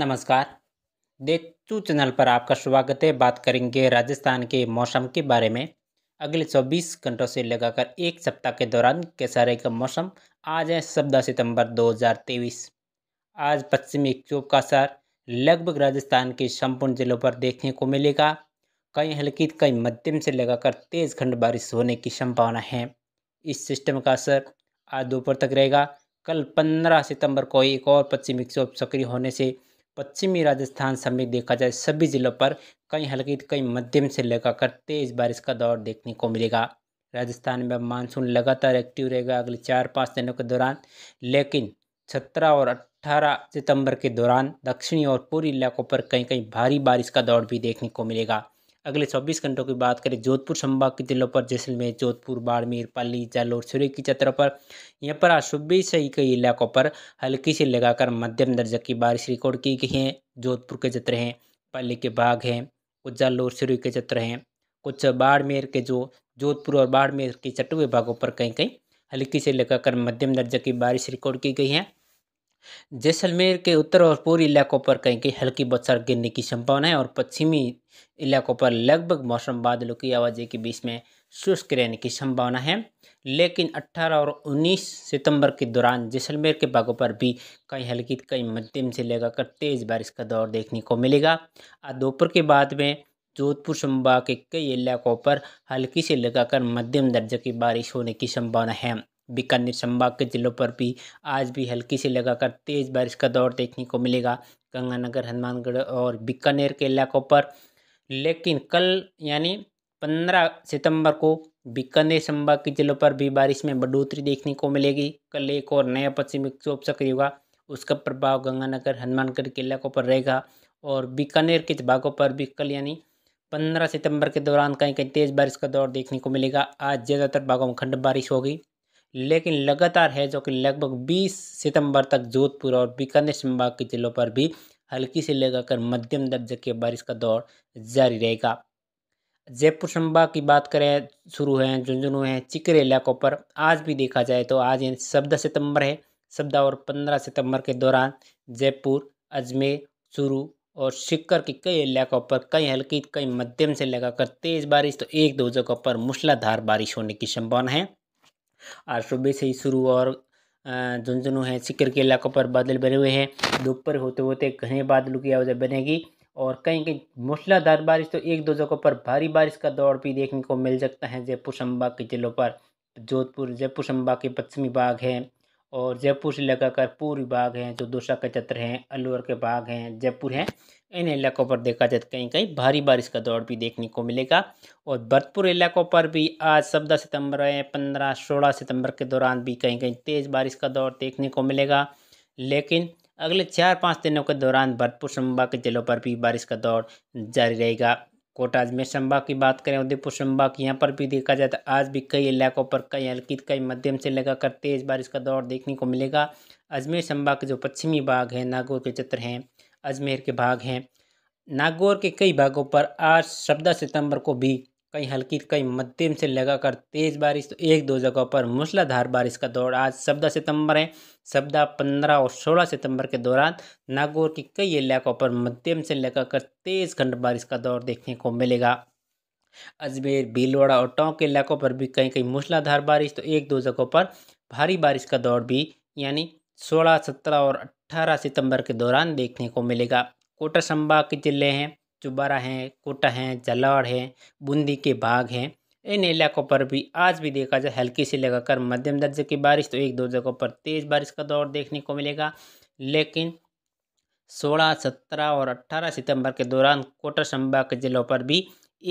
नमस्कार देखू चैनल पर आपका स्वागत है बात करेंगे राजस्थान के मौसम के बारे में अगले 24 घंटों से लगाकर एक सप्ताह के दौरान कैसा रहेगा मौसम आज है सत्रह सितंबर 2023 आज पश्चिमी विक्षोभ का असर लगभग राजस्थान के संपूर्ण जिलों पर देखने को मिलेगा कई हल्की कई मध्यम से लगाकर तेज़ खंड बारिश होने की संभावना है इस सिस्टम का असर आज दोपहर तक रहेगा कल 15 सितंबर को एक और पश्चिमी विक्षोभ सक्रिय होने से पश्चिमी राजस्थान समेत देखा जाए सभी ज़िलों पर कई हल्की कई मध्यम से कर तेज़ बारिश का दौर देखने को मिलेगा राजस्थान में मानसून लगातार एक्टिव रहेगा अगले चार पाँच दिनों के दौरान लेकिन सत्रह और अट्ठारह सितंबर के दौरान दक्षिणी और पूर्वी इलाकों पर कहीं कहीं भारी बारिश का दौर भी देखने को मिलेगा अगले 24 घंटों की बात करें जोधपुर संभाग के जिलों पर जैसलमेर जोधपुर बाड़मेर पाली जालोर सूर्य की चतर पर यहाँ पर आज सुबह से ही कई इलाकों पर हल्की से लगाकर मध्यम दर्जे की बारिश रिकॉर्ड की गई है जोधपुर के चतरे हैं पाली के बाघ हैं कुछ जालोर सूर्य के चत्र हैं कुछ बाड़मेर के जो जोधपुर और बाड़मेर के चटुए भागों पर कहीं कहीं हल्की से लगाकर मध्यम दर्जे की बारिश रिकॉर्ड की गई है जैसलमेर के उत्तर और पूर्वी इलाकों पर कहीं कहीं हल्की बौछार गिरने की संभावना है और पश्चिमी इलाकों पर लगभग मौसम बादलों की आवाजाही के बीच में शुष्क रहने की संभावना है लेकिन 18 और 19 सितंबर के दौरान जैसलमेर के भागों पर भी कई हल्की कहीं मध्यम से लगाकर तेज़ बारिश का दौर देखने को मिलेगा आज दोपहर के बाद में जोधपुर संभाग के कई इलाकों पर हल्की से लगाकर मध्यम दर्जे की बारिश होने की संभावना है बीकानेर संभाग के जिलों पर भी आज भी हल्की से लगाकर तेज़ बारिश का दौर देखने को मिलेगा गंगानगर हनुमानगढ़ और बीकानेर के इलाकों पर लेकिन कल यानी पंद्रह सितंबर को बीकानेर संभाग के जिलों पर भी बारिश में बढ़ोतरी देखने को मिलेगी कल एक और नया पश्चिम विक्षोभ सक्रिय होगा उसका प्रभाव गंगानगर हनुमानगढ़ के इलाकों पर रहेगा और बीकानेर के भागों पर भी कल यानी पंद्रह सितंबर के दौरान कहीं कहीं तेज़ बारिश का दौर देखने को मिलेगा आज ज़्यादातर भागों में खंड बारिश होगी लेकिन लगातार है जो कि लगभग 20 सितंबर तक जोधपुर और बीकानेर संभाग के जिलों पर भी हल्की से लगाकर मध्यम दर्जे की बारिश का दौर जारी रहेगा जयपुर संभाग की बात करें शुरू हैं झुंझुनू हैं चिकरे इलाकों पर आज भी देखा जाए तो आज यानी चौदह सितंबर है चौदह और पंद्रह सितंबर के दौरान जयपुर अजमेर चूरू और सिक्कर के कई इलाकों पर कई हल्की कई मध्यम से लगाकर तेज़ बारिश तो एक दो जगहों पर मूसलाधार बारिश होने की संभावना है आज सुबह से ही शुरू और झुंझुनू है सिकर के इलाकों पर बादल बने हुए हैं दोपहर होते होते घने बादलों की आवाज़ बनेगी और कहीं कहीं मूसलाधार बारिश तो एक दो जगहों पर भारी बारिश का दौर भी देखने को मिल सकता है जयपुर संभाग के जिलों पर जोधपुर जयपुर संभाग के पश्चिमी भाग है और जयपुर से लगाकर पूर्वी भाग हैं जो दूसरा के चत्र हैं अलवर के भाग हैं जयपुर हैं इन इलाकों पर देखा जाए तो कहीं कहीं भारी बारिश का दौर भी देखने को मिलेगा और भरतपुर इलाकों पर भी आज सत्रह सितंबर है पंद्रह सोलह सितंबर के दौरान भी कहीं कहीं तेज़ बारिश का दौर देखने को मिलेगा लेकिन अगले चार पाँच दिनों के दौरान भरतपुर संभाग के जिलों पर भी बारिश का दौर जारी रहेगा कोटा अजमेर संभाग की बात करें उदयपुर संभाग यहाँ पर भी देखा जाए तो आज भी कई इलाकों पर कई हल्की कई मध्यम से लगाकर तेज़ बारिश का दौर देखने को मिलेगा अजमेर संभाग के जो पश्चिमी भाग हैं नागौर के चित्र हैं अजमेर के भाग हैं नागौर के कई भागों पर आज सत्रह सितंबर को भी कहीं हल्की कहीं मध्यम से लगाकर तेज़ बारिश तो एक दो जगहों पर मूसलाधार बारिश का दौर आज सप्ताह सितंबर है सप्ताह पंद्रह और सोलह सितंबर के दौरान नागौर के कई इलाकों पर मध्यम से लगाकर तेज़ खंड बारिश का दौर देखने को मिलेगा अजमेर भीलवाड़ा और टोंक के इलाकों पर भी कहीं कहीं मूसलाधार बारिश तो एक दो जगहों पर भारी बारिश का दौर भी यानी सोलह सत्रह और अट्ठारह सितंबर के दौरान देखने को मिलेगा कोटा संभाग के जिले हैं चुबारा हैं कोटा हैं जलाड़ हैं बूंदी के भाग हैं इन इलाकों पर भी आज भी देखा जाए हल्की से लगाकर मध्यम दर्जे की बारिश तो एक दो जगहों पर तेज़ बारिश का दौर देखने को मिलेगा लेकिन सोलह सत्रह और अट्ठारह सितंबर के दौरान कोटा संभाग के जिलों पर भी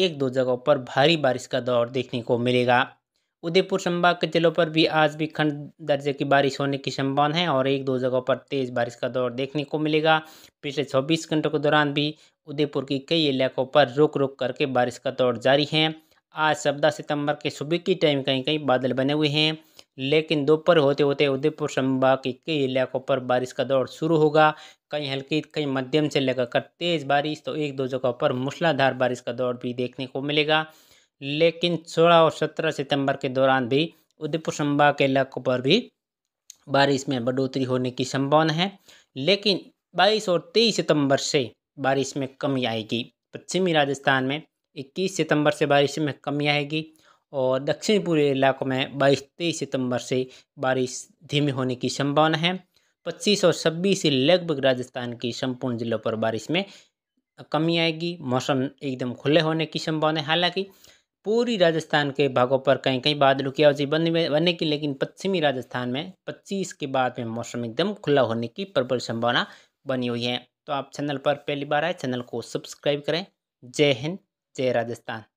एक दो जगहों पर भारी बारिश का दौर देखने को मिलेगा उदयपुर संभाग के जिलों पर भी आज भी खंड दर्जे की बारिश होने की संभावना है और एक दो जगहों पर तेज़ बारिश का दौर देखने को मिलेगा पिछले 24 घंटों के दौरान भी उदयपुर की कई इलाकों पर रुक रुक करके बारिश का दौर जारी है आज चौदह सितंबर के सुबह की टाइम कहीं कहीं बादल बने हुए हैं लेकिन दोपहर होते होते उदयपुर संभाग के कई इलाकों पर बारिश का दौर शुरू होगा कहीं हल्की कहीं मध्यम से लगाकर तेज़ बारिश तो एक दो जगहों पर मूसलाधार बारिश का दौर भी देखने को मिलेगा लेकिन सोलह और सत्रह सितंबर के दौरान भी उदयपुर संभाग के इलाकों पर भी बारिश में बढ़ोतरी होने की संभावना है लेकिन बाईस और तेईस सितंबर से बारिश में कमी आएगी पश्चिमी राजस्थान में 21 सितंबर से बारिश में कमी आएगी और दक्षिण पूर्वी इलाकों में 22 तेईस सितंबर से बारिश धीमी होने की संभावना है 25 और 26 से लगभग राजस्थान की संपूर्ण जिलों पर बारिश में कमी आएगी मौसम एकदम खुले होने की संभावना है हालांकि पूरी राजस्थान के भागों पर कहीं कहीं बादलों की आवाजी बनने बनेगी लेकिन पश्चिमी राजस्थान में 25 के बाद में मौसम एकदम खुला होने की प्रबल संभावना बनी हुई है तो आप चैनल पर पहली बार आए चैनल को सब्सक्राइब करें जय हिंद जय राजस्थान